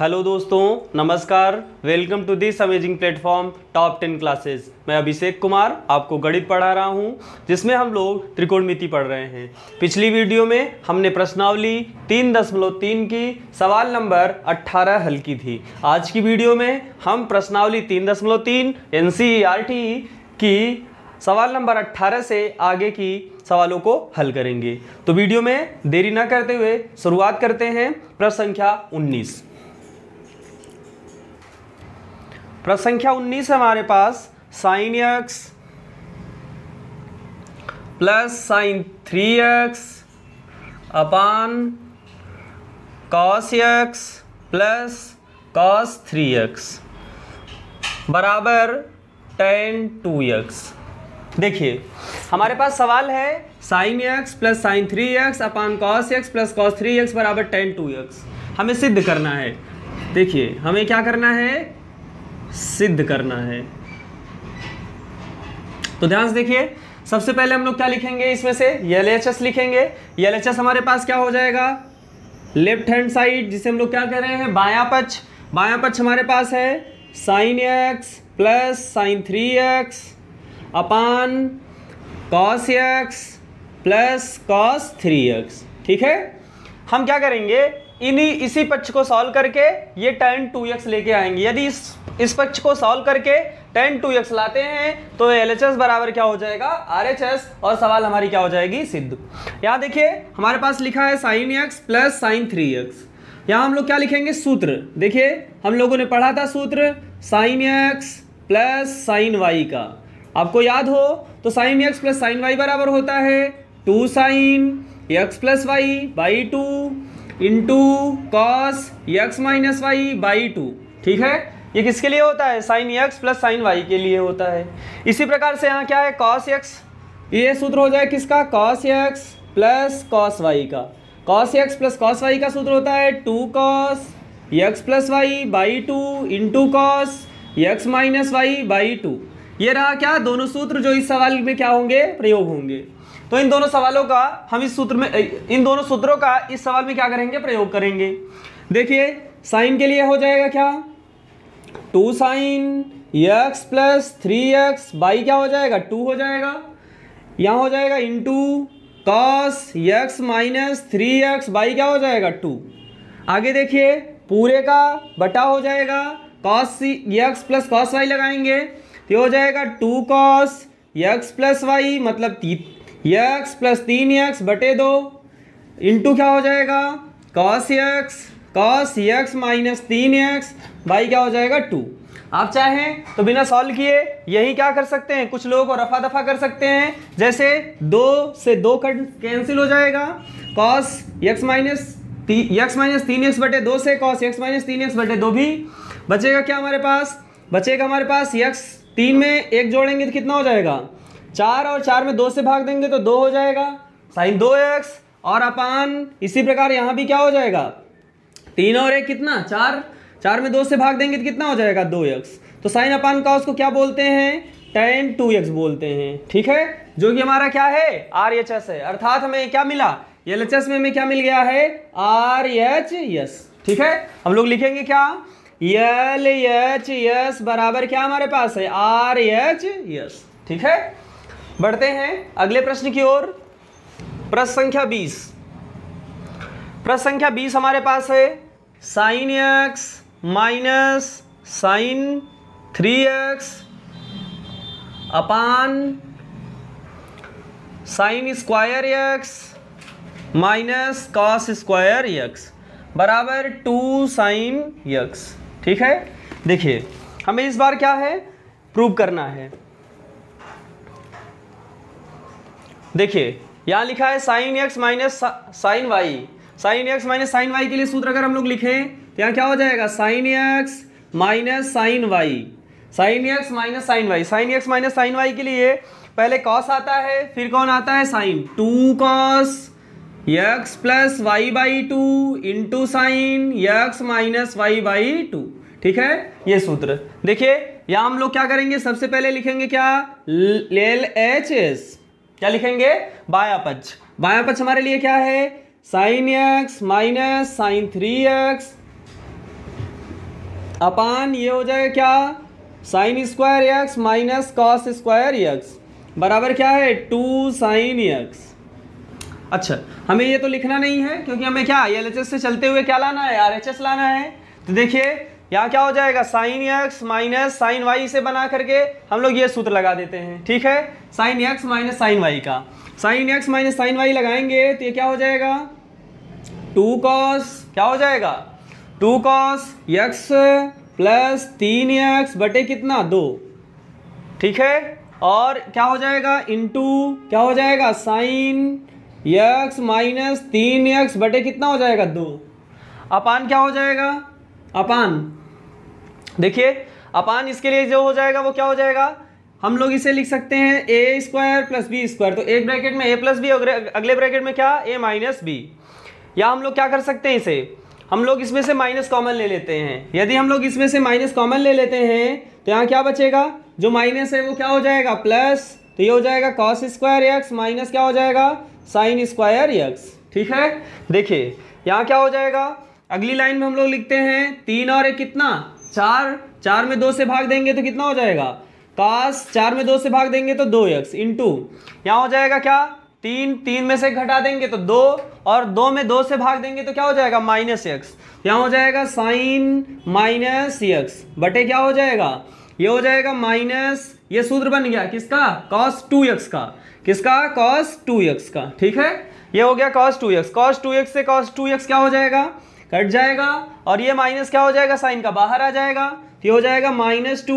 hello दोस्तों नमस्कार welcome to this amazing platform top ten classes मैं अभिषेक कुमार आपको गणित पढ़ा रहा हूं जिसमें हम लोग त्रिकोणमिति पढ़ रहे हैं पिछली वीडियो में हमने प्रश्नावली तीन दशमलव तीन की सवाल नंबर अट्ठारह हल की थी आज की वीडियो में हम प्रश्नावली तीन दशमलव तीन एन की सवाल नंबर अट्ठारह से आगे की सवालों को हल करेंगे तो वीडियो में देरी ना करते हुए शुरुआत करते हैं प्रश्न संख्या उन्नीस प्रश्न संख्या 19 है हमारे पास sine x plus sine three x upon cos x plus cos three x बराबर टेन टू एक्स देखिए हमारे पास सवाल है sine x plus sine three x upon cos x plus cos three x बराबर टेन टू एक्स हमें सिद्ध करना है देखिए हमें क्या करना है सिद्ध करना है तो ध्यान से देखिए सबसे पहले हम लोग क्या लिखेंगे इसमें से एल लिखेंगे एल हमारे पास क्या हो जाएगा लेफ्ट हैंड साइड जिसे हम लोग क्या कह रहे हैं बाया पक्ष बाया पक्ष हमारे पास है sine x plus sine three x upon cos x plus cos three x ठीक है हम क्या करेंगे इन्हीं इसी पक्ष को सॉल्व करके ये टेन टू एक्स लेके आएंगे यदि इस इस पक्ष को सॉल्व करके टेन टू एक्स लाते हैं तो एल एच एस बराबर क्या हो जाएगा आर एच एस और सवाल हमारी क्या हो जाएगी सिद्ध यहाँ देखिए हमारे पास लिखा है sine x plus sine three x यहाँ हम लोग क्या लिखेंगे सूत्र देखिए हम लोगों ने पढ़ा था सूत्र sine x plus sine y का आपको याद हो तो sine x plus sine y बराबर होता है two sine x plus y by two into cos x minus y by two ठीक है ये किसके लिए होता है sine x plus sine y के लिए होता है इसी प्रकार से यहाँ क्या है कॉस एक्स ये सूत्र हो जाए किसका cos x plus cos y का cos x plus cos y का सूत्र होता है two cos x plus y by two into cos x minus y by two ये रहा क्या दोनों सूत्र जो इस सवाल में क्या होंगे प्रयोग होंगे तो इन दोनों सवालों का हम इस सूत्र में इन दोनों सूत्रों का इस सवाल में क्या करेंगे प्रयोग करेंगे देखिए साइन के लिए हो जाएगा क्या two sine x plus three x by क्या हो जाएगा टू हो जाएगा यहाँ हो जाएगा two cos x minus three x by क्या हो जाएगा टू आगे देखिए पूरे का बटा हो जाएगा cos c x plus cos y लगाएंगे तो हो जाएगा two cos x plus y मतलब यक्स प्लस तीन यक्स बटे दो इंटू क्या हो जाएगा cos x cos x minus तीन यक्स बाई क्या हो जाएगा टू आप चाहें तो बिना सॉल्व किए यही क्या कर सकते हैं कुछ लोगों को रफा दफा कर सकते हैं जैसे दो से दो कट कैंसिल हो जाएगा cos x minus x minus तीन एक्स बटे दो से कॉस यक्स माइनस तीन एक्स बटे दो भी बचेगा क्या हमारे पास बचेगा हमारे पास यक्स तीन में एक जोड़ेंगे तो कितना हो जाएगा चार और चार में दो से भाग देंगे तो दो हो जाएगा साइन दो एक्स और अपान इसी प्रकार यहाँ भी क्या हो जाएगा तीन और एक कितना चार चार में दो से भाग देंगे तो कितना हो जाएगा दो एक्स तो साइन अपान का उसको क्या बोलते हैं टेन टू एक्स बोलते हैं ठीक है जो कि हमारा क्या है आर एच एस है अर्थात हमें क्या मिला एल एच एस में हमें क्या मिल गया है आर एच एस ठीक है हम लोग लिखेंगे क्या एल एच एस बराबर क्या हमारे पास है आर एच एस ठीक है बढ़ते हैं अगले प्रश्न की ओर प्रश्न संख्या बीस प्रश्न संख्या बीस हमारे पास है sine x minus sine three x upon sine square x minus cos square x बराबर टू साइन यक्स ठीक है देखिए हमें इस बार क्या है प्रूव करना है देखिए यहाँ लिखा है sine x minus sine y sine x minus sine y के लिए सूत्र अगर हम लोग लिखें तो यहाँ क्या हो जाएगा sine x minus sine y sine x minus sine y sine x minus sine y के लिए पहले कॉस आता है फिर कौन आता है sine two cos x plus y by two into sine x minus y by two ठीक है ये सूत्र देखिए यहाँ हम लोग क्या करेंगे सबसे पहले लिखेंगे क्या एल एच एस क्या लिखेंगे बायापच बायापच हमारे लिए क्या है sine x minus sine three x upon ये हो जाएगा क्या sine square x minus cos square x बराबर क्या है टू साइन एक्स अच्छा हमें ये तो लिखना नहीं है क्योंकि हमें क्या आई से चलते हुए क्या लाना है आर लाना है तो देखिए यहाँ क्या हो जाएगा sine x minus sine y से बना करके हम लोग ये सूत्र लगा देते हैं ठीक है sine x minus sine y का sine x minus sine y लगाएंगे तो ये क्या हो जाएगा टू कॉस क्या हो जाएगा टू कॉस एक्स प्लस तीन एक्स बटे कितना दो ठीक है और क्या हो जाएगा इंटू क्या हो जाएगा साइन एक्स माइनस तीन एक्स बटे कितना हो जाएगा दो अपान क्या हो जाएगा अपान देखिए अपान इसके लिए जो हो जाएगा वो क्या हो जाएगा हम लोग इसे लिख सकते हैं a square plus b square तो एक ब्रैकेट में ए प्लस बी अगले ब्रैकेट में क्या ए माइनस बी या हम लोग क्या कर सकते हैं इसे हम लोग इसमें से माइनस कॉमन ले लेते हैं यदि हम लोग इसमें से माइनस कॉमन ले लेते हैं तो यहाँ क्या बचेगा जो माइनस है वो क्या हो जाएगा प्लस तो ये हो जाएगा कॉस स्क्वायर एक्स माइनस क्या हो जाएगा साइन स्क्वायर एक्स ठीक है देखिए यहाँ क्या हो जाएगा अगली लाइन में हम लोग लिखते हैं तीन और एक कितना चार चार में दो से भाग देंगे तो कितना हो जाएगा कास चार में दो से भाग देंगे तो दो एक्स इंटू यहाँ हो जाएगा क्या तीन तीन में से घटा देंगे तो दो और दो में दो से भाग देंगे तो क्या हो जाएगा माइनस एक्स यहाँ हो जाएगा साइन माइनस एक्स बटे क्या हो जाएगा ये हो जाएगा माइनस ये सूत्र बन गया किसका कॉस टू एक्स का किसका कॉस टू एक्स का ठीक है ये हो गया cos two x cos two x से कॉस टू एक्स क्या हो जाएगा कट जाएगा और ये माइनस क्या हो जाएगा साइन का बाहर आ जाएगा ये हो जाएगा minus two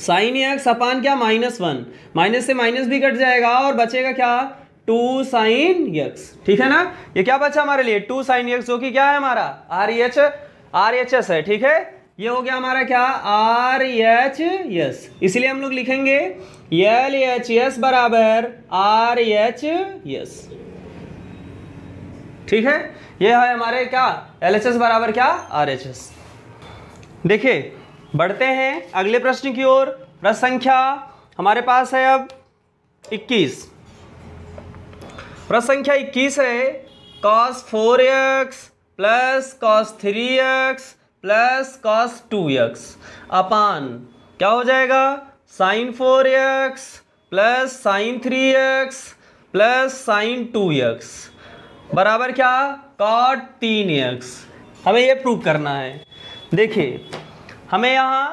sine x upon क्या माइनस वन माइनस से माइनस भी कट जाएगा और बचेगा क्या टू साइन यक्स ठीक है ना ये क्या बचा हमारे लिए टू साइन यक्स जो कि क्या है हमारा R H R H S है ठीक है ये हो गया हमारा क्या आर एच e एस इसलिए हम लोग लिखेंगे एल एच एस बराबर आर एच एस ठीक है ये है हमारे क्या एल बराबर क्या आर एच देखिए बढ़ते हैं अगले प्रश्न की ओर प्रश्न संख्या हमारे पास है अब 21 प्रश्न संख्या 21 है cos four x plus cos three x plus cos two x upon क्या हो जाएगा sine four x plus sine three x plus sine two x बराबर क्या कॉट तीन एक्स हमें ये प्रूव करना है देखिए हमें यहाँ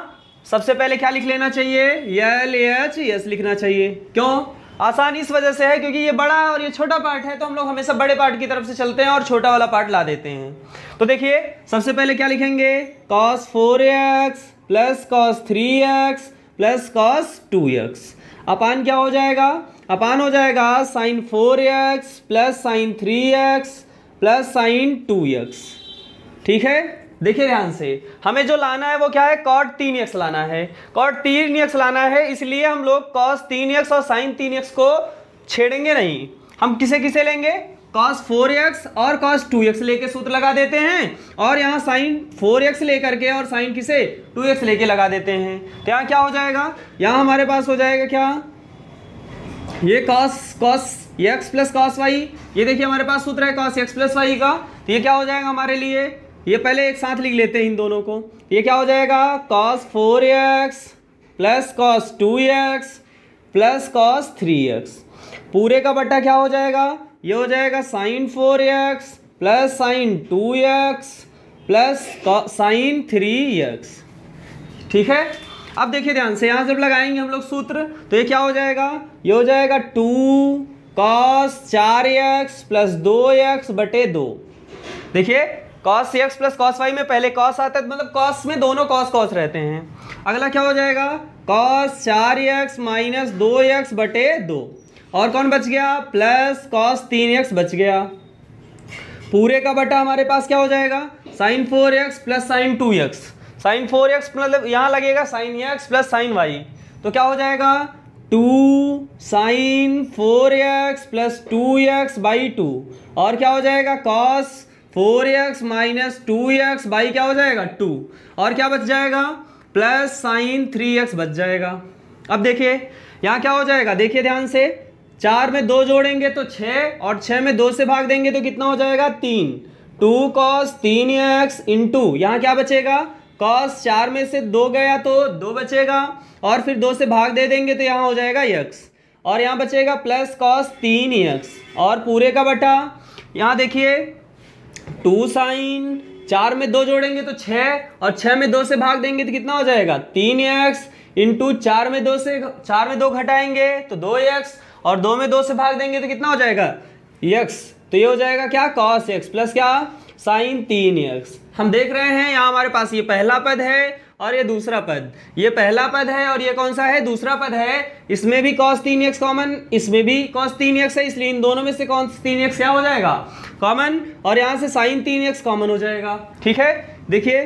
सबसे पहले क्या लिख लेना चाहिए एल एच एस लिखना चाहिए क्यों आसान इस वजह से है क्योंकि ये बड़ा है और ये छोटा पार्ट है तो हम लोग हमेशा बड़े पार्ट की तरफ से चलते हैं और छोटा वाला पार्ट ला देते हैं तो देखिए सबसे पहले क्या लिखेंगे cos four x plus cos three x plus cos two x upon क्या हो जाएगा अपान हो जाएगा sine four x plus sine three x plus sine two x ठीक है देखिए ध्यान से हमें जो लाना है वो क्या है कॉट तीन एक्स लाना है कॉट तीन एक्स लाना है इसलिए हम लोग कॉस तीन एक्स और साइन तीन एक्स को छेड़ेंगे नहीं हम किसे किसे लेंगे कॉस फोर एक्स और कॉस टू एक्स लेके सूत्र लगा देते हैं और यहाँ साइन फोर एक्स लेकर के और साइन किसे टू एक्स लेके लगा देते हैं तो यहाँ क्या हो जाएगा यहाँ हमारे पास हो जाएगा क्या ये cos cos x plus cos y ये देखिए हमारे पास सूत्र है कॉस एक्स प्लस वाई का तो ये क्या हो जाएगा हमारे लिए ये पहले एक साथ लिख लेते हैं इन दोनों को ये क्या हो जाएगा cos four x plus cos two x plus cos three x पूरे का बट्टा क्या हो जाएगा ये हो जाएगा sine four x plus sine two x plus sine three x ठीक है अब देखिए ध्यान से यहाँ जब लगाएंगे हम लोग सूत्र तो ये क्या हो जाएगा ये हो जाएगा टू कॉस चार एक्स प्लस दो एक्स बटे दो देखिए cos x plus cos y में पहले कॉस आता है तो मतलब कॉस में दोनों कॉस कॉस रहते हैं अगला क्या हो जाएगा कॉस चार एक्स माइनस दो एक्स बटे दो और कौन बच गया प्लस कॉस तीन एक्स बच गया पूरे का बटा हमारे पास क्या हो जाएगा sine four x plus sine two x sine four x मतलब यहाँ लगेगा sine x plus sine y तो क्या हो जाएगा two sine four x plus two x by two और क्या हो जाएगा cos four x minus two x by क्या हो जाएगा टू और क्या बच जाएगा प्लस साइन थ्री एक्स बच जाएगा अब देखिए यहाँ क्या हो जाएगा देखिए ध्यान से चार में दो जोड़ेंगे तो छः और छः में दो से भाग देंगे तो कितना हो जाएगा तीन टू कॉस तीन एक्स इन टू यहाँ क्या बचेगा कॉस चार में से दो गया तो दो बचेगा और फिर दो से भाग दे देंगे तो यहाँ हो जाएगा यक्स और यहाँ बचेगा प्लस कॉस तीन यक्स और पूरे का बटा यहाँ देखिए टू साइन चार में दो जोड़ेंगे तो छः और छः में दो से भाग देंगे तो कितना हो जाएगा तीन एक्स इंटू चार में दो से चार में दो घटाएंगे तो दो यक्स और दो में दो से भाग देंगे तो कितना हो जाएगा यक्स तो ये हो जाएगा क्या कॉस एक्स प्लस क्या साइन तीन एक्स हम देख रहे हैं यहाँ हमारे पास ये पहला पद है और ये दूसरा पद ये पहला पद है और ये कौन सा है दूसरा पद है इसमें भी कॉस तीन एक्स कॉमन इसमें भी कॉस तीन एक्स है इसलिए इन दोनों में से कौन तीन एक्स क्या हो जाएगा कॉमन और यहाँ से साइन तीन एक्स कॉमन हो जाएगा ठीक है देखिए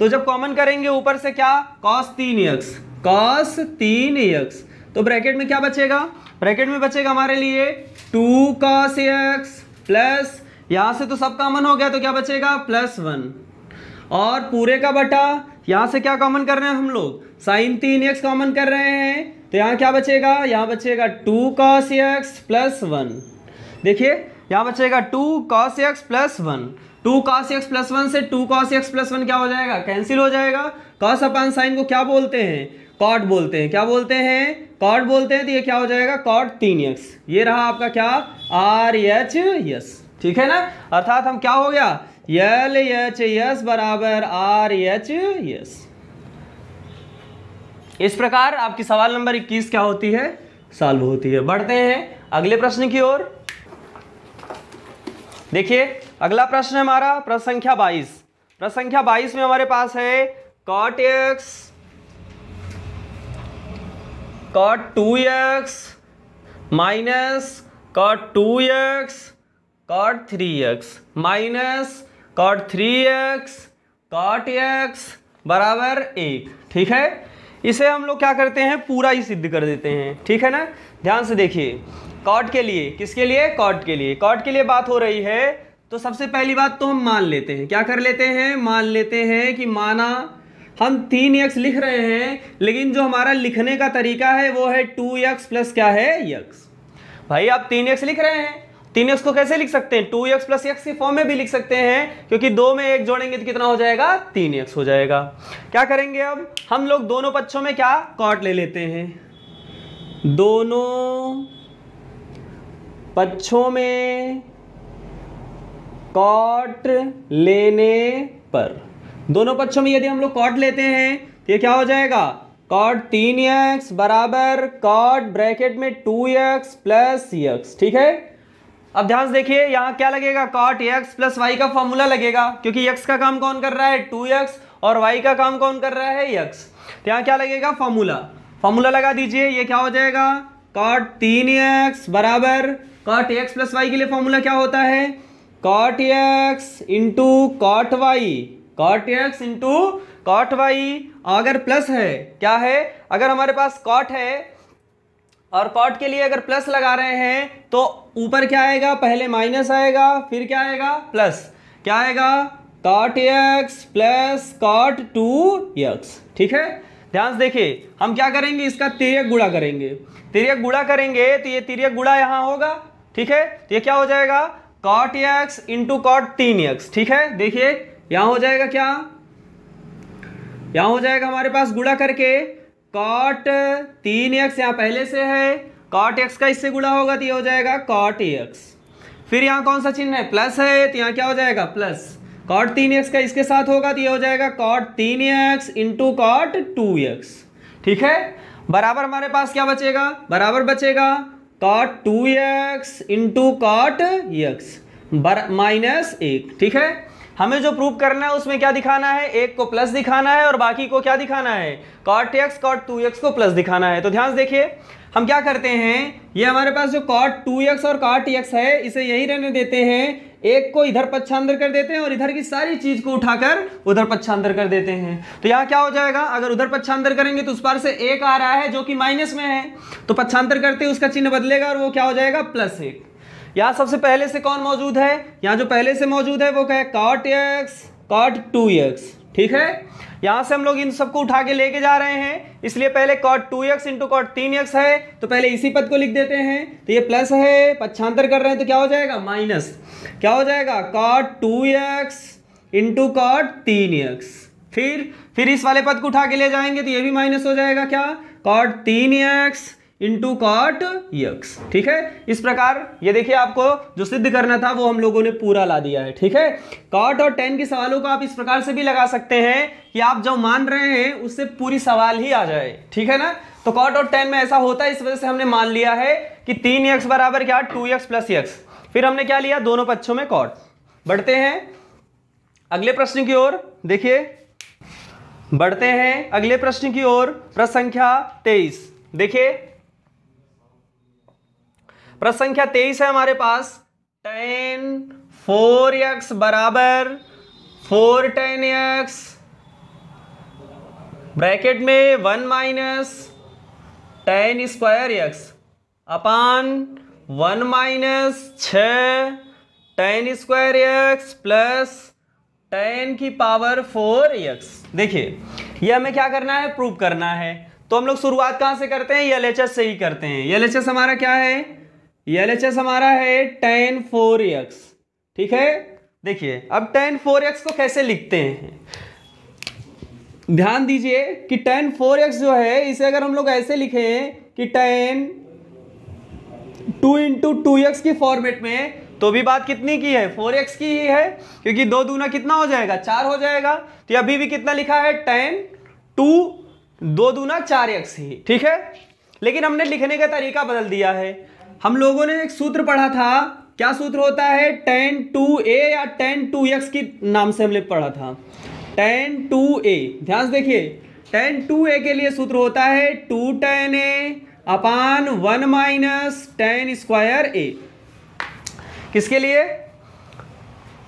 तो जब कॉमन करेंगे ऊपर से क्या कॉस तीन एक्स कॉस तीन एक्स तो ब्रैकेट में क्या बचेगा ब्रैकेट में बचेगा हमारे लिए टू कॉस एक्स प्लस यहाँ से तो सब कॉमन हो गया तो क्या बचेगा प्लस वन और पूरे का बटा यहाँ से क्या कॉमन कर रहे हैं हम लोग साइन तीन एक्स कॉमन कर रहे हैं तो यहाँ क्या बचेगा यहाँ बचेगा two cos x plus one देखिए यहाँ बचेगा two cos x plus one two cos x plus one से two cos x plus one क्या हो जाएगा कैंसिल हो जाएगा कॉस अपान साइन को क्या बोलते हैं कॉट बोलते हैं क्या बोलते हैं कॉट बोलते हैं तो ये क्या हो जाएगा कॉट तीन एक्स ये रहा आपका क्या आर एच एस ठीक है ना अर्थात हम क्या हो गया एल एच एस बराबर आर एच यस इस प्रकार आपकी सवाल नंबर 21 क्या होती है सॉल्व होती है बढ़ते हैं अगले प्रश्न की ओर देखिए अगला प्रश्न हमारा प्रश्न संख्या 22 प्रश्न संख्या 22 में हमारे पास है cot x cot two x minus cot two x cot three x minus cot three x cot x बराबर एक ठीक है इसे हम लोग क्या करते हैं पूरा ही सिद्ध कर देते हैं ठीक है ना ध्यान से देखिए कॉट के लिए किसके लिए कॉट के लिए कॉट के लिए बात हो रही है तो सबसे पहली बात तो हम मान लेते हैं क्या कर लेते हैं मान लेते हैं कि माना हम तीन एक्स लिख रहे हैं लेकिन जो हमारा लिखने का तरीका है वो है टू एक्स प्लस क्या है यक्स भाई आप तीन एक्स लिख रहे हैं तीन एक्स को कैसे लिख सकते हैं टू एक्स प्लस एक्स के फॉर्म में भी लिख सकते हैं क्योंकि दो में एक जोड़ेंगे तो कितना हो जाएगा तीन एक्स हो जाएगा क्या करेंगे अब हम लोग दोनों पक्षों में क्या कॉट ले लेते हैं दोनों पक्षों में कॉट लेने पर दोनों पक्षों में यदि हम लोग कॉट लेते हैं तो ये क्या हो जाएगा कॉट तीन एक्स बराबर कॉट ब्रैकेट में टू एक्स प्लस एक्स ठीक है अब ध्यान से देखिए यहाँ क्या लगेगा कॉट एक्स प्लस वाई का फॉर्मूला लगेगा क्योंकि एक्स का काम कौन कर रहा है टू एक्स और वाई का काम कौन कर रहा है एक्स तो यहाँ क्या लगेगा फॉर्मूला फॉर्मूला लगा दीजिए ये क्या हो जाएगा कॉट तीन एक्स बराबर कॉट एक्स प्लस वाई के लिए फॉर्मूला क्या होता है cot x into cot y cot x into cot y अगर प्लस है क्या है अगर हमारे पास कॉट है और कॉट के लिए अगर प्लस लगा रहे हैं तो ऊपर क्या आएगा पहले माइनस आएगा फिर क्या आएगा प्लस क्या आएगा cot x plus cot two x ठीक है ध्यान से देखिए हम क्या करेंगे इसका तिरक गुड़ा करेंगे तिरक गुड़ा करेंगे तो ये तिरक गुड़ा यहाँ होगा ठीक है तो ये क्या हो जाएगा कॉट एक्स इंटू कॉट तीन एक्स ठीक है देखिए यहाँ हो जाएगा क्या यहाँ हो जाएगा हमारे पास गुड़ा करके कॉट तीन एक्स यहाँ पहले से है कॉट एक्स का इससे गुड़ा होगा तो ये हो जाएगा कॉट एक्स फिर यहाँ कौन सा चिन्ह है प्लस है तो यहाँ क्या हो जाएगा प्लस कॉट तीन एक्स का इसके साथ होगा तो ये हो जाएगा कॉट तीन x into cot two x ठीक है बराबर हमारे पास क्या बचेगा बराबर बचेगा cot two x into cot x minus एक ठीक है हमें जो प्रूव करना है उसमें क्या दिखाना है एक को प्लस दिखाना है और बाकी को क्या दिखाना है cot x cot two x को प्लस दिखाना है तो ध्यान देखिए हम क्या करते हैं ये हमारे पास जो कॉट टू एक्स और कॉट एक्स है इसे यही रहने देते हैं एक को इधर पच्छांतर कर देते हैं और इधर की सारी चीज को उठाकर उधर पच्छांतर कर देते हैं तो यहाँ क्या हो जाएगा अगर उधर पच्छांतर करेंगे तो उस पार से एक आ रहा है जो कि माइनस में है तो पच्छांतर करते उसका चिन्ह बदलेगा और वो क्या हो जाएगा प्लस एक यहाँ सबसे पहले से कौन मौजूद है यहाँ जो पहले से मौजूद है वो क्या है cot x cot two x ठीक है यहां से हम लोग इन सबको उठा के लेके जा रहे हैं इसलिए पहले cot two x into cot तीन एक्स है तो पहले इसी पद को लिख देते हैं तो ये प्लस है पक्षांतर कर रहे हैं तो क्या हो जाएगा माइनस क्या हो जाएगा cot two x into cot तीन एक्स फिर फिर इस वाले पद को उठा के ले जाएंगे तो ये भी माइनस हो जाएगा क्या कॉट तीन एक्स इंटू कॉट यक्स ठीक है इस प्रकार ये देखिए आपको जो सिद्ध करना था वो हम लोगों ने पूरा ला दिया है ठीक है कॉट और टेन के सवालों को आप इस प्रकार से भी लगा सकते हैं कि आप जो मान रहे हैं उससे पूरी सवाल ही आ जाए ठीक है ना तो कॉट और टेन में ऐसा होता है इस वजह से हमने मान लिया है कि तीन यक्स बराबर क्या टू यक्स प्लस यक्स फिर हमने क्या लिया दोनों पक्षों में कॉट बढ़ते हैं अगले प्रश्न की ओर देखिए बढ़ते हैं अगले प्रश्न की ओर प्रश्न संख्या तेईस देखिए प्रश्न संख्या तेईस है हमारे पास टेन फोर एक्स बराबर फोर टेन एक्स ब्रैकेट में one minus tan square x upon one minus छ tan square x plus tan की पावर फोर एक्स देखिए ये हमें क्या करना है प्रूव करना है तो हम लोग शुरुआत कहाँ से करते हैं एल से ही करते हैं एल हमारा क्या है एल हमारा है टेन फोर एक्स ठीक है देखिए अब टेन फोर एक्स को कैसे लिखते हैं ध्यान दीजिए कि टेन फोर एक्स जो है इसे अगर हम लोग ऐसे लिखें कि tan two into two x की फॉर्मेट में तो भी बात कितनी की है फोर एक्स की ही है क्योंकि दो दूना कितना हो जाएगा चार हो जाएगा तो अभी भी कितना लिखा है टेन टू दो दूना चार एक्स ही ठीक है लेकिन हमने लिखने का तरीका बदल दिया है हम लोगों ने एक सूत्र पढ़ा था क्या सूत्र होता है टेन टू ए या टेन टू एक्स की नाम से हमने पढ़ा था टेन टू ए ध्यान से देखिए टेन टू ए के लिए सूत्र होता है two tan a upon one minus tan square a किसके लिए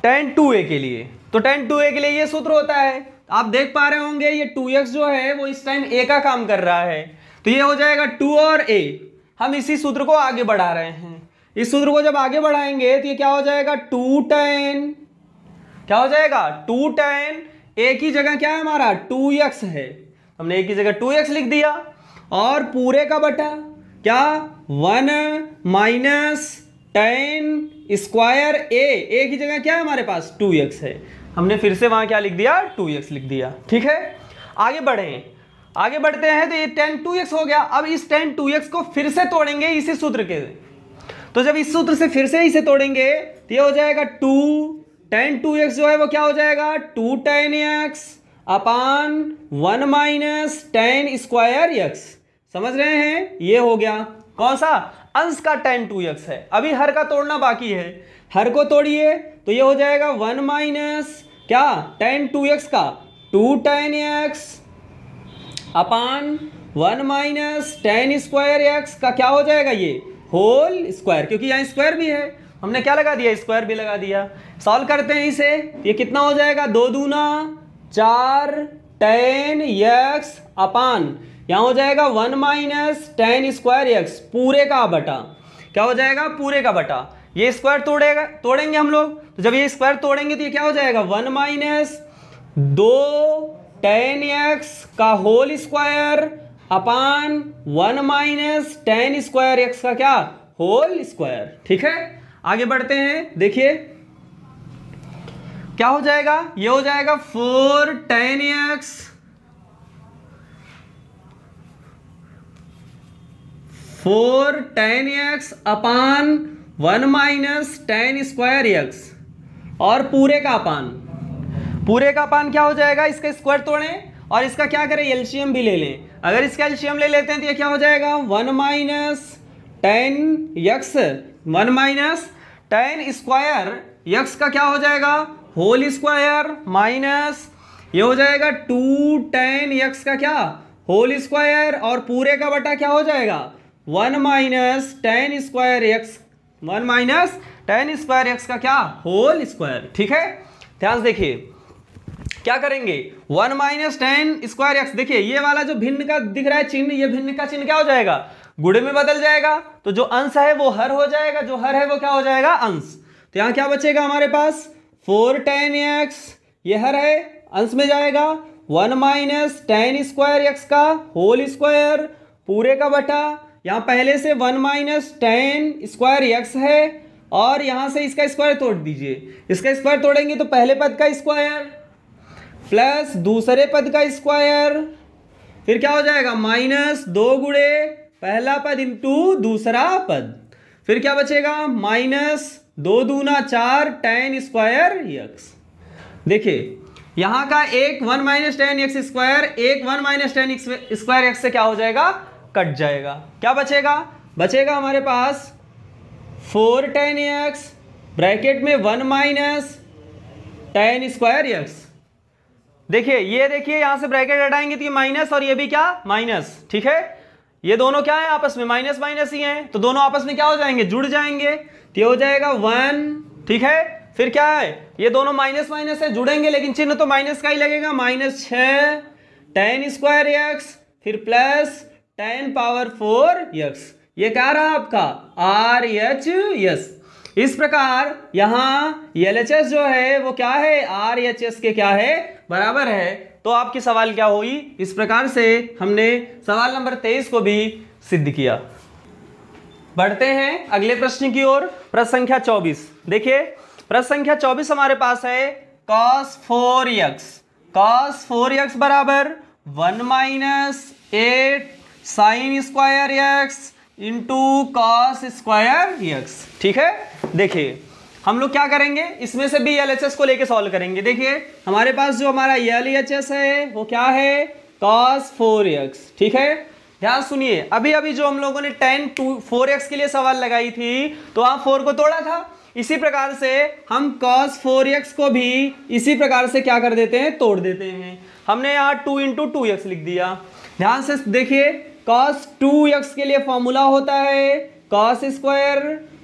टेन टू ए के लिए तो टेन टू ए के लिए ये सूत्र होता है आप देख पा रहे होंगे ये टू एक्स जो है वो इस टाइम ए का काम कर रहा है तो ये हो जाएगा टू और ए हम इसी सूत्र को आगे बढ़ा रहे हैं इस सूत्र को जब आगे बढ़ाएंगे तो ये क्या हो जाएगा टू टेन क्या हो जाएगा टू टेन एक ही जगह क्या है हमारा टू एक्स है हमने एक ही जगह टू एक्स लिख दिया और पूरे का बटा क्या one minus tan square a एक ही जगह क्या है हमारे पास टू एक्स है हमने फिर से वहां क्या लिख दिया टू एक्स लिख दिया ठीक है आगे बढ़े आगे बढ़ते हैं तो ये टेन टू एक्स हो गया अब इस टेन टू एक्स को फिर से तोड़ेंगे इसी सूत्र के तो जब इस सूत्र से फिर से इसे तोड़ेंगे तो ये हो जाएगा टू टेन टू एक्स जो है वो क्या हो जाएगा two tan x upon one minus tan square x समझ रहे हैं ये हो गया कौन सा अंश का टेन टू एक्स है अभी हर का तोड़ना बाकी है हर को तोड़िए तो ये हो जाएगा वन माइनस क्या टेन टू एक्स का two tan x upon one minus tan square x का क्या हो जाएगा ये होल स्क्वायर क्योंकि यहाँ स्क्वायर भी है हमने क्या लगा दिया स्क्वायर भी लगा दिया सॉल्व करते हैं इसे ये कितना हो जाएगा दो दूना चार टेन एक्स अपान यहाँ हो जाएगा one minus tan square x पूरे का बटा क्या हो जाएगा पूरे का बटा ये स्क्वायर तोड़ेगा तोड़ेंगे हम लोग तो जब ये स्क्वायर तोड़ेंगे तो ये क्या हो जाएगा वन माइनस दो टेन एक्स का whole square upon one minus tan square x का क्या होल स्क्वायर ठीक है आगे बढ़ते हैं देखिए क्या हो जाएगा ये हो जाएगा four tan x four tan x upon one minus tan square x और पूरे का अपान पूरे का पान क्या हो जाएगा इसका स्क्वायर तोड़ें और इसका क्या करें एल्शियम भी ले लें अगर इसका एल्शियम ले लेते हैं तो ये क्या हो जाएगा one minus tan x one minus tan square x का क्या हो जाएगा होल स्क्वायर माइनस ये हो जाएगा टू टेन यक्स का क्या होल स्क्वायर और पूरे का बटा क्या हो जाएगा one minus tan square x one minus tan square x का क्या होल स्क्वायर ठीक है ध्यान देखिए क्या करेंगे one minus tan square x देखिए ये वाला जो भिन्न का दिख रहा है चिन्ह ये भिन्न का चिन्ह क्या हो जाएगा गुड़े में बदल जाएगा तो जो अंश है वो हर हो जाएगा जो हर है वो क्या हो जाएगा अंश तो यहाँ क्या बचेगा हमारे पास फोर टेन एक्स ये हर है अंश में जाएगा one minus tan square x का होल स्क्वायर पूरे का बटा यहाँ पहले से one minus tan square x है और यहाँ से इसका स्क्वायर तोड़ दीजिए इसका स्क्वायर तोड़ेंगे तो पहले पद का स्क्वायर प्लस दूसरे पद का स्क्वायर फिर क्या हो जाएगा माइनस दो गुड़े पहला पद इंटू दूसरा पद फिर क्या बचेगा माइनस दो दूना चार टेन स्क्वायर यक्स देखिए यहां का एक one minus tan x square एक one minus tan square x से क्या हो जाएगा कट जाएगा क्या बचेगा बचेगा हमारे पास फोर टेन एक्स ब्रैकेट में one minus tan square x देखिए ये देखिए यहां से ब्रैकेट हटाएंगे तो ये माइनस और ये भी क्या माइनस ठीक है ये दोनों क्या है आपस में माइनस माइनस ही हैं तो दोनों आपस में क्या हो जाएंगे जुड़ जाएंगे तो ये हो जाएगा वन ठीक है फिर क्या है ये दोनों माइनस माइनस है जुड़ेंगे लेकिन चिन्ह तो माइनस का ही लगेगा माइनस छ टेन स्क्वायर एक्स फिर plus tan power four x ये क्या रहा आपका आर एच यस इस प्रकार यहाँ एल जो है वो क्या है आर के क्या है बराबर है तो आपकी सवाल क्या हुई इस प्रकार से हमने सवाल नंबर तेईस को भी सिद्ध किया बढ़ते हैं अगले प्रश्न की ओर प्रश्न संख्या चौबीस देखिए प्रश्न संख्या चौबीस हमारे पास है cos four x cos four x बराबर one minus eight sine square x into cos square x ठीक है देखिए हम लोग क्या करेंगे इसमें से भी एल को लेके सॉल्व करेंगे देखिए हमारे पास जो हमारा एल है वो क्या है कॉस फोर यक्स ठीक है ध्यान सुनिए अभी अभी जो हम लोगों ने टेन टू फोर एक्स के लिए सवाल लगाई थी तो आप फोर को तोड़ा था इसी प्रकार से हम कॉस फोर एक्स को भी इसी प्रकार से क्या कर देते हैं तोड़ देते हैं हमने यहाँ टू इंटू टू एक्स लिख दिया ध्यान से देखिए कॉस टू एक्स के लिए फॉर्मूला होता है cos square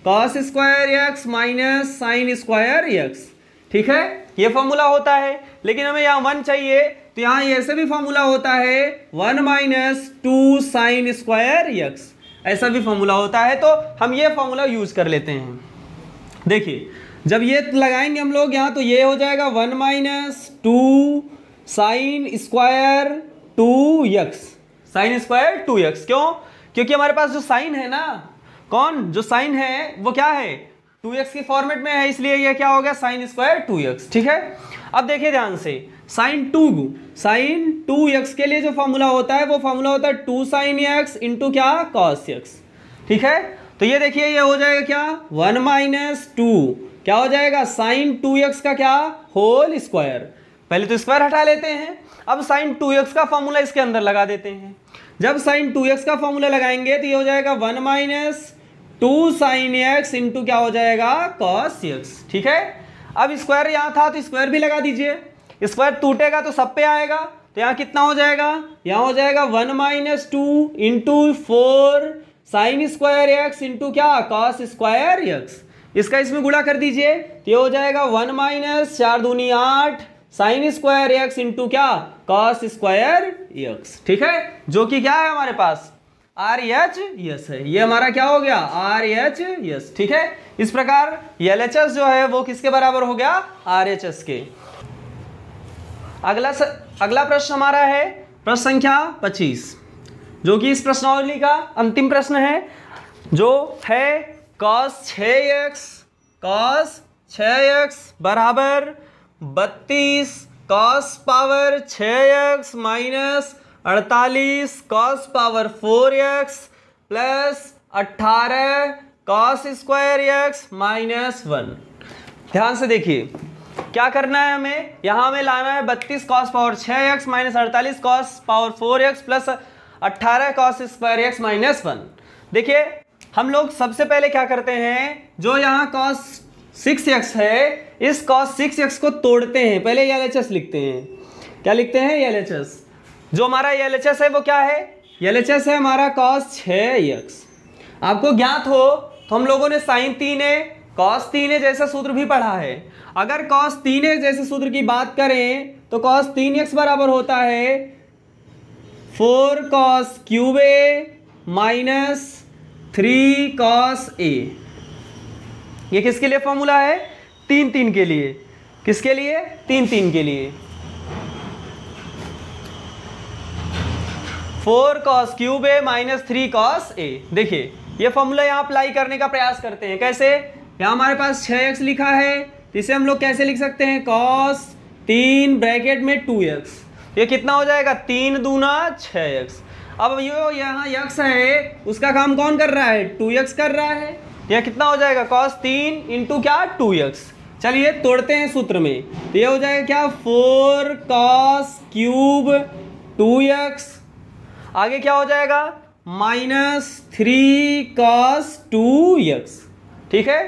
cos square x minus sine square x ठीक है ये फॉर्मूला होता है लेकिन हमें यहाँ वन चाहिए तो यहाँ ऐसे भी फॉर्मूला होता है one minus two sine square x ऐसा भी फॉर्मूला होता है तो हम ये फॉर्मूला यूज़ कर लेते हैं देखिए जब ये लगाएंगे हम लोग यहाँ तो ये हो जाएगा one minus two sine square two x sine square two x क्यों क्योंकि हमारे पास जो साइन है ना कौन जो साइन है वो क्या है टू एक्स के फॉर्मेट में है इसलिए ये क्या हो गया साइन स्क्वायर टू एक्स ठीक है अब देखिए ध्यान से sine two sine two x के लिए जो फॉर्मूला होता है वो फॉर्मूला होता है टू साइन एक्स इंटू क्या कॉस एक्स ठीक है तो ये देखिए ये हो जाएगा क्या वन माइनस टू क्या हो जाएगा साइन टू एक्स का क्या होल स्क्वायर पहले तो स्क्वायर हटा लेते हैं अब साइन टू एक्स का फॉर्मूला इसके अंदर लगा देते हैं जब साइन टू एक्स का फॉर्मूला लगाएंगे तो ये हो जाएगा one minus two sine x into क्या हो जाएगा कॉस एक्स ठीक है अब स्क्वायर यहां था तो स्क्वायर भी लगा दीजिए स्क्वायर टूटेगा तो सब पे आएगा तो यहां कितना हो जाएगा यहां हो जाएगा one minus two into four sine square x into क्या कॉस स्क्वायर एक्स इसका इसमें गुणा कर दीजिए तो ये हो जाएगा वन माइनस चार दूनी आठ साइन स्क्वायर एक्स इंटू क्या कॉस स्क्वायर एक्स ठीक है जो कि क्या है हमारे पास आर एच यस है ये हमारा क्या हो गया आर एच यस ठीक है इस प्रकार एल एच एस जो है वो किसके बराबर हो गया आर एच एस के अगला सर अगला प्रश्न हमारा है प्रश्न संख्या 25 जो कि इस प्रश्नावली का अंतिम प्रश्न है जो है कॉस छ एक्स कॉस छ एक्स बराबर बत्तीस कॉस पावर छ एक्स माइनस अड़तालीस cos power four x plus अट्ठारह cos square x minus one ध्यान से देखिए क्या करना है हमें यहाँ हमें लाना है बत्तीस कॉस पावर छ एक्स माइनस अड़तालीस cos power four x plus अट्ठारह cos square x minus one देखिए हम लोग सबसे पहले क्या करते हैं जो यहाँ कॉस सिक्स एक्स है इस कॉस सिक्स एक्स को तोड़ते हैं पहले एल एच एस लिखते हैं क्या लिखते हैं एल एच एस जो हमारा एल एच एस है वो क्या है एल एच एस है हमारा कॉस छ एक्स आपको ज्ञात हो तो हम लोगों ने साइन तीन है कॉस तीन है जैसा सूत्र भी पढ़ा है अगर कॉस तीन है जैसे सूत्र की बात करें तो कॉस तीन एक्स बराबर होता है four cos cube a minus three cos a ये किसके लिए फॉर्मूला है तीन तीन के लिए किसके लिए तीन तीन के लिए four cos cube a minus three cos a देखिए ये फॉर्मूला यहाँ अप्लाई करने का प्रयास करते हैं कैसे यहाँ हमारे पास छ एक्स लिखा है इसे हम लोग कैसे लिख सकते हैं कॉस तीन ब्रैकेट में टू एक्स ये कितना हो जाएगा तीन दूना छ एक्स अब ये यहाँ यक्स है उसका काम कौन कर रहा है टू एक्स कर रहा है यह कितना हो जाएगा कॉस तीन इंटू क्या टू एक्स चलिए तोड़ते हैं सूत्र में तो ये हो जाएगा क्या four cos cube two x आगे क्या हो जाएगा minus three cos two x ठीक है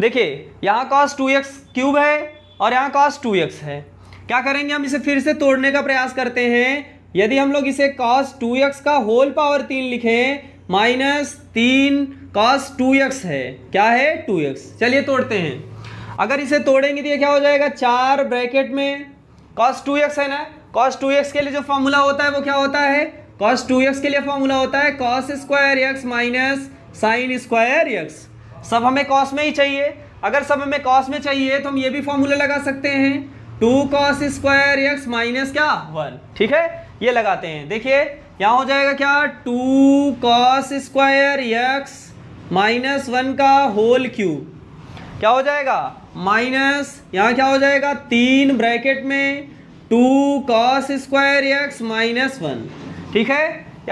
देखिए यहाँ कॉस टू एक्स क्यूब है और यहाँ कॉस टू एक्स है क्या करेंगे हम इसे फिर से तोड़ने का प्रयास करते हैं यदि हम लोग इसे कॉस टू एक्स का होल पावर तीन लिखें माइनस तीन कॉस टू एक्स है क्या है टू एक्स चलिए तोड़ते हैं अगर इसे तोड़ेंगे तो ये क्या हो जाएगा चार ब्रैकेट में कॉस टू एक्स है ना कॉस टू एक्स के लिए जो फॉर्मूला होता है वो क्या होता है कॉस टू एक्स के लिए फॉर्मूला होता है cos square x minus sine square x सब हमें कॉस में ही चाहिए अगर सब हमें कॉस में चाहिए तो हम ये भी फॉर्मूला लगा सकते हैं two cos square x minus क्या वन ठीक है ये लगाते हैं देखिए यहाँ हो जाएगा क्या two cos square x minus one का होल क्यूब क्या हो जाएगा माइनस यहाँ क्या हो जाएगा तीन ब्रैकेट में two cos square x minus one ठीक है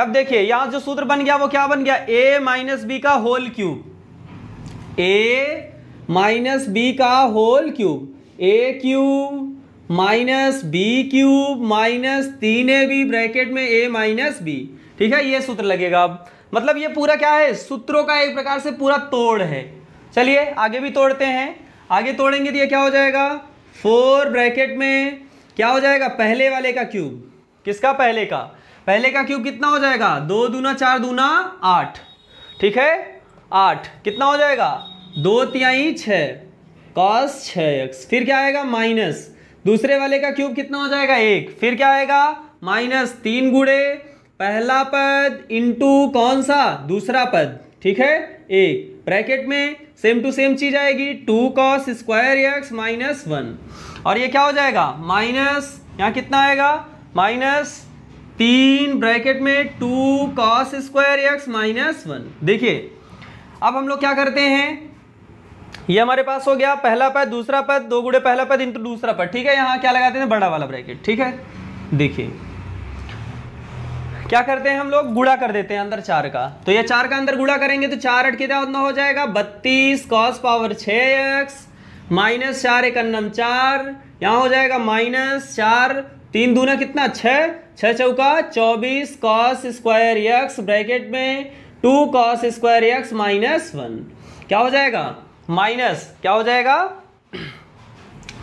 अब देखिए यहाँ जो सूत्र बन गया वो क्या बन गया ए माइनस बी का whole cube a minus b का whole cube a cube minus b cube minus तीन ए बी ब्रैकेट में ए माइनस बी ठीक है ये सूत्र लगेगा अब मतलब ये पूरा क्या है सूत्रों का एक प्रकार से पूरा तोड़ है चलिए आगे भी तोड़ते हैं आगे तोड़ेंगे तो ये क्या हो जाएगा फोर ब्रैकेट में क्या हो जाएगा पहले वाले का क्यूब किसका पहले का पहले का क्यूब कितना हो जाएगा दो दूना चार दूना आठ ठीक है आठ कितना हो जाएगा दो तिहाई छस कॉस एक्स फिर क्या आएगा माइनस दूसरे वाले का क्यूब कितना हो जाएगा एक फिर क्या आएगा माइनस तीन गुड़े पहला पद इंटू कौन सा दूसरा पद ठीक है एक ब्रैकेट में सेम टू सेम चीज आएगी two cos square x minus one और ये क्या हो जाएगा माइनस यहाँ कितना आएगा माइनस तीन ब्रैकेट में two cos square x minus one देखिए अब हम लोग क्या करते हैं ये हमारे पास हो गया पहला पद दूसरा पद दो गुड़े पहला पद इंटू दूसरा पद ठीक है यहाँ क्या लगाते हैं बड़ा वाला ब्रैकेट ठीक है देखिए क्या करते हैं हम लोग गुड़ा कर देते हैं अंदर चार का तो ये चार का अंदर गुड़ा करेंगे तो चार अट कितना तो उतना हो जाएगा बत्तीस कॉस पावर छ एक्स माइनस चार एक अन्नम चार यहाँ हो जाएगा माइनस चार तीन दूना कितना छः छः चौका चौबीस कॉस स्क्वायर एक्स ब्रैकेट में two cos square x minus one क्या हो जाएगा माइनस क्या हो जाएगा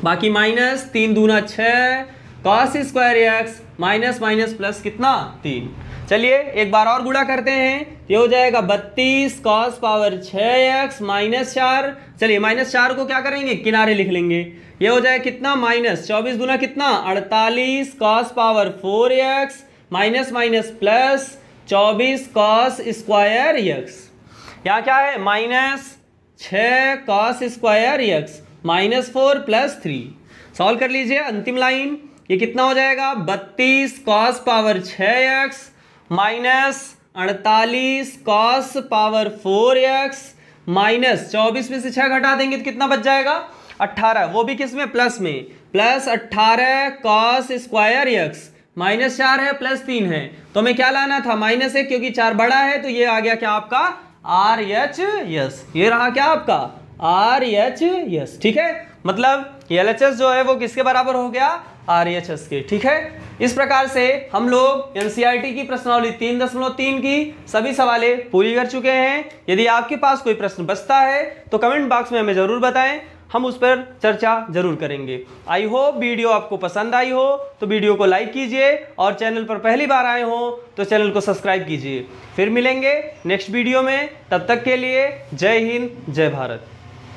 बाकी माइनस तीन दूना छः cos square x minus minus plus कितना तीन चलिए एक बार और गुड़ा करते हैं ये हो जाएगा बत्तीस कॉस पावर छ एक्स माइनस चार चलिए माइनस चार को क्या करेंगे किनारे लिख लेंगे ये हो जाएगा कितना माइनस चौबीस गुना कितना अड़तालीस cos power four x minus minus plus चौबीस कॉस स्क्वायर एक्स यहाँ क्या है माइनस छ cos square x minus four plus three solve कर लीजिए अंतिम लाइन ये कितना हो जाएगा बत्तीस कॉस पावर छ एक्स माइनस अड़तालीस cos power four x minus चौबीस में से छह घटा देंगे तो कितना बच जाएगा अट्ठारह वो भी किस में प्लस में प्लस अट्ठारह कॉस स्क्वायर एक्स माइनस चार है प्लस तीन है तो हमें क्या लाना था माइनस एक क्योंकि चार बड़ा है तो ये आ गया क्या आपका आर एच यस ये रहा क्या आपका आर एच यस ठीक है मतलब एल एच एस जो है वो किसके बराबर हो गया आर एच एस के ठीक है इस प्रकार से हम लोग एनसीईआरटी e की प्रश्नावली तीन दशमलव तीन की सभी सवाले पूरी कर चुके हैं यदि आपके पास कोई प्रश्न बचता है तो कमेंट बॉक्स में हमें ज़रूर बताएं हम उस पर चर्चा जरूर करेंगे आई होप वीडियो आपको पसंद आई हो तो वीडियो को लाइक कीजिए और चैनल पर पहली बार आए हो तो चैनल को सब्सक्राइब कीजिए फिर मिलेंगे नेक्स्ट वीडियो में तब तक के लिए जय हिंद जय भारत